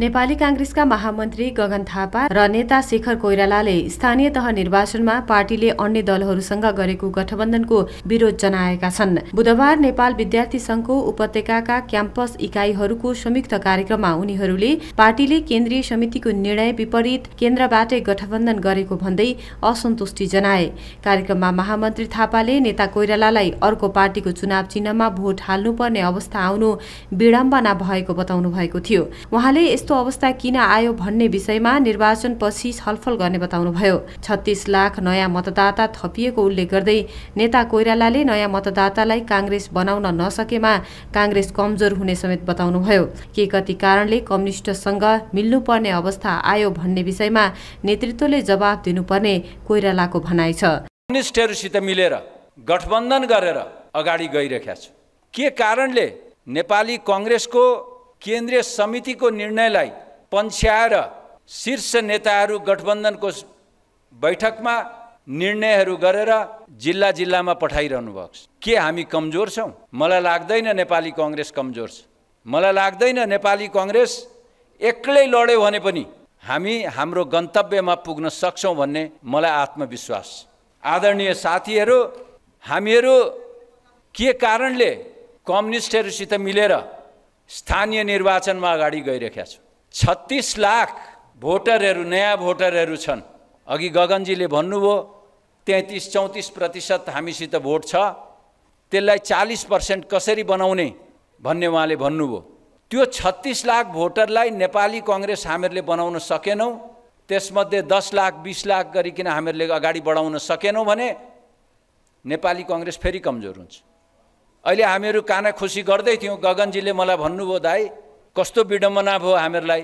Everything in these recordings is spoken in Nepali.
नेपाली काङ्ग्रेसका महामन्त्री गगन थापा र नेता शेखर कोइरालाले स्थानीय तह निर्वाचनमा पार्टीले अन्य दलहरूसँग गरेको गठबन्धनको विरोध जनाएका छन् बुधबार नेपाल विद्यार्थी संघको उपत्यका क्याम्पस इकाइहरूको संयुक्त कार्यक्रममा उनीहरूले पार्टीले केन्द्रीय समितिको निर्णय विपरीत केन्द्रबाटै गठबन्धन गरेको भन्दै असन्तुष्टि जनाए कार्यक्रममा महामन्त्री थापाले नेता कोइरालालाई अर्को पार्टीको चुनाव चिन्हमा भोट हाल्नुपर्ने अवस्था आउनु विडम्बना भएको बताउनु भएको थियो उहाँले यस्तो अवस्था किन आयो भन्ने विषयमा निर्वाचनपछि छलफल गर्ने बताउनुभयो छत्तिस लाख नयाँ मतदाता थपिएको उल्लेख गर्दै नेता कोइरालाले नयाँ मतदातालाई काङ्ग्रेस बनाउन नसकेमा काङ्ग्रेस कमजोर हुने समेत बताउनुभयो के कति कारणले कम्युनिस्टसँग मिल्नुपर्ने अवस्था आयो भन्ने विषयमा नेतृत्वले जवाब दिनुपर्ने कोइरालाको भनाइ छ कम्युनिस्टहरूसित मिलेर गठबन्धन गरेर अगाडि गइरहेका छ के कारणले नेपाली कङ्ग्रेसको केन्द्रीय समितिको निर्णयलाई पन्छ्याएर शीर्ष नेताहरू गठबन्धनको बैठकमा निर्णयहरू गरेर जिल्ला जिल्लामा पठाइरहनु भएको छ के हामी कमजोर छौँ मलाई लाग्दैन नेपाली कङ्ग्रेस कमजोर छ मलाई लाग्दैन नेपाली कङ्ग्रेस एक्लै लड्यो भने पनि हामी हाम्रो गन्तव्यमा पुग्न सक्छौँ भन्ने मलाई आत्मविश्वास आदरणीय साथीहरू हामीहरू के कारणले कम्युनिस्टहरूसित मिलेर स्थानीय निर्वाचनमा अगाडि गइरहेका छौँ छत्तिस लाख भोटरहरू नयाँ भोटरहरू छन् अघि गगनजीले भन्नुभयो तेत्तिस चौतिस प्रतिशत हामीसित भोट छ त्यसलाई चालिस पर्सेन्ट कसरी बनाउने भन्ने उहाँले भन्नुभयो त्यो छत्तिस लाख भोटरलाई नेपाली कङ्ग्रेस हामीहरूले बनाउन सकेनौँ त्यसमध्ये दस लाख बिस लाख गरिकन हामीहरूले अगाडि बढाउन सकेनौँ भने नेपाली कङ्ग्रेस फेरि कमजोर हुन्छ अहिले हामीहरू काना खुसी गर्दै थियौँ गगनजीले मलाई भन्नुभयो दाई कस्तो विडम्बना भयो हामीहरूलाई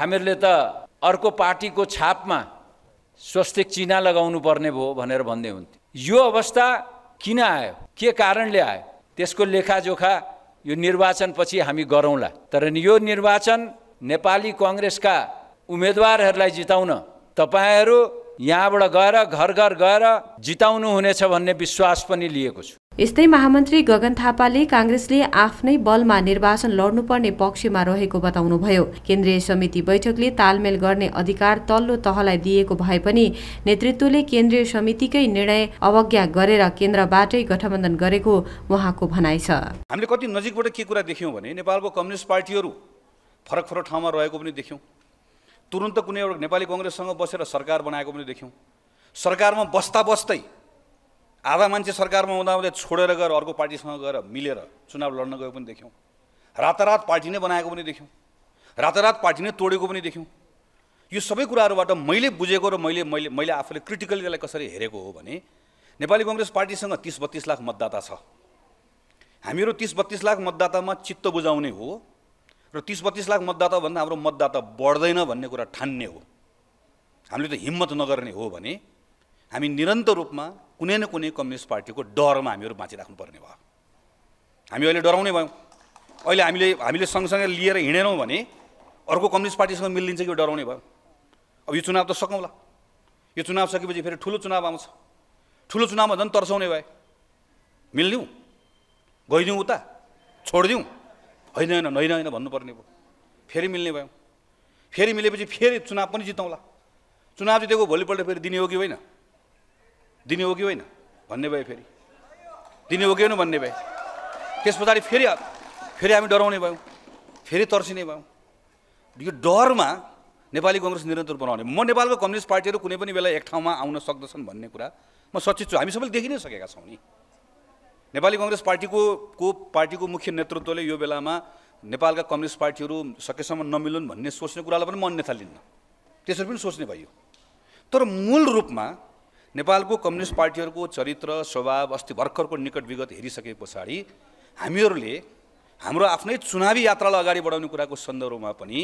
हामीहरूले त अर्को पार्टीको छापमा स्वस्तिक चिना लगाउनु पर्ने भयो भनेर भन्दै हुन्थ्यो यो अवस्था किन आयो के कारणले आयो त्यसको लेखाजोखा यो निर्वाचनपछि हामी गरौँला तर यो निर्वाचन नेपाली कङ्ग्रेसका उम्मेदवारहरूलाई जिताउन तपाईँहरू यहाँबाट गएर घर घर गएर जिताउनु हुनेछ भन्ने विश्वास पनि लिएको छु यस्तै महामन्त्री गगन थापाले काङ्ग्रेसले आफ्नै बलमा निर्वाचन लड्नुपर्ने पक्षमा रहेको बताउनुभयो केन्द्रीय समिति बैठकले तालमेल गर्ने अधिकार तल्लो तहलाई दिएको भए पनि नेतृत्वले केन्द्रीय समितिकै निर्णय अवज्ञा गरेर केन्द्रबाटै गठबन्धन गरेको उहाँको भनाइ छ हामीले कति नजिकबाट के कुरा देख्यौँ भने नेपालको कम्युनिस्ट पार्टीहरू फरक फरक ठाउँमा रहेको पनि देख्यौँ तुरुन्त कुनै एउटा नेपाली कङ्ग्रेससँग बसेर सरकार बनाएको पनि देख्यौँ सरकारमा बस्दा बस्दै आधा मान्छे सरकारमा हुँदा हुँदै छोडेर गएर अर्को पार्टीसँग गएर मिलेर चुनाव लड्न गएको पनि देख्यौँ रातारात पार्टी नै बनाएको पनि देख्यौँ रातारात पार्टी नै तोडेको पनि देख्यौँ यो सबै कुराहरूबाट मैले बुझेको र मैले मैले मैले आफूले क्रिटिकली त्यसलाई कसरी हेरेको हो भने नेपाली कङ्ग्रेस पार्टीसँग तिस बत्तिस लाख मतदाता छ हामीहरू तिस बत्तिस लाख मतदातामा चित्त बुझाउने हो र तिस बत्तिस लाख भन्दा हाम्रो मतदाता बढ्दैन भन्ने कुरा ठान्ने हो हामीले त हिम्मत नगर्ने हो भने हामी निरन्तर रूपमा कुनै न कुनै कम्युनिस्ट पार्टीको डरमा हामीहरू बाँचिराख्नुपर्ने भयो हामी अहिले डराउने भयौँ अहिले हामीले हामीले सँगसँगै लिएर हिँडेनौँ भने अर्को कम्युनिस्ट पार्टीसँग मिलिदिन्छ कि डराउने भयो अब यो चुनाव त सकौँला यो चुनाव सकेपछि फेरि ठुलो चुनाव आउँछ ठुलो चुनावमा झन् तर्साउने भए मिल्दिउँ गइदिउँ उता छोडिदिउँ होइन होइन होइन होइन भन्नुपर्ने भयो फेरि मिल्ने भयौँ फेरि मिलेपछि फेरि चुनाव पनि जिताउँला चुनाव जितेको भोलिपल्ट फेरि दिने हो कि होइन दिने हो कि होइन भन्ने भयो फेरि दिने हो कि होइन भन्ने भयो त्यस पछाडि फेरि फेरि हामी डराउने भयौँ फेरि तर्सिने भयौँ यो डरमा नेपाली कङ्ग्रेस निरन्तर बनाउने म नेपालको कम्युनिस्ट पार्टीहरू कुनै पनि बेला एक ठाउँमा आउन सक्दछन् भन्ने कुरा म सचेत छु हामी सबैले देखि नै सकेका छौँ नि नेपाली कङ्ग्रेस पार्टीको को पार्टीको मुख्य नेतृत्वले यो बेलामा नेपालका कम्युनिस्ट पार्टीहरू सकेसम्म नमिलुन् भन्ने सोच्ने कुरालाई पनि म अन्यथा लिन्न त्यसरी पनि सोच्ने भयो तर मूल रूपमा नेपालको कम्युनिस्ट पार्टीहरूको चरित्र स्वभाव अस्ति भर्खरको निकट विगत हेरिसके पछाडि हामीहरूले हाम्रो आफ्नै चुनावी यात्रालाई अगाडि बढाउने कुराको सन्दर्भमा पनि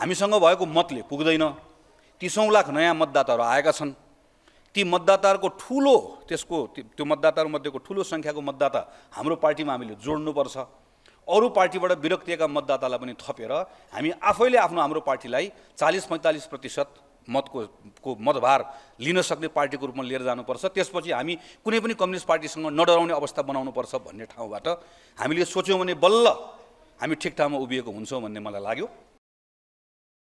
हामीसँग भएको मतले पुग्दैन तिसौँ लाख नयाँ मतदाताहरू आएका छन् ती मतदाताहरूको ठुलो त्यसको त्यो मतदाताहरूमध्येको ठुलो सङ्ख्याको मतदाता हाम्रो पार्टीमा हामीले जोड्नुपर्छ अरू पार्टीबाट विरक्तिएका मतदातालाई पनि थपेर हामी आफैले आफ्नो हाम्रो पार्टीलाई चालिस पैँतालिस प्रतिशत मतको को मतभार लिन सक्ने पार्टीको रूपमा लिएर जानुपर्छ त्यसपछि हामी कुनै पनि कम्युनिस्ट पार्टीसँग नडराउने अवस्था बनाउनुपर्छ भन्ने ठाउँबाट हामीले सोच्यौँ भने बल्ल हामी ठिक ठाउँमा उभिएको हुन्छौँ भन्ने मलाई लाग्यो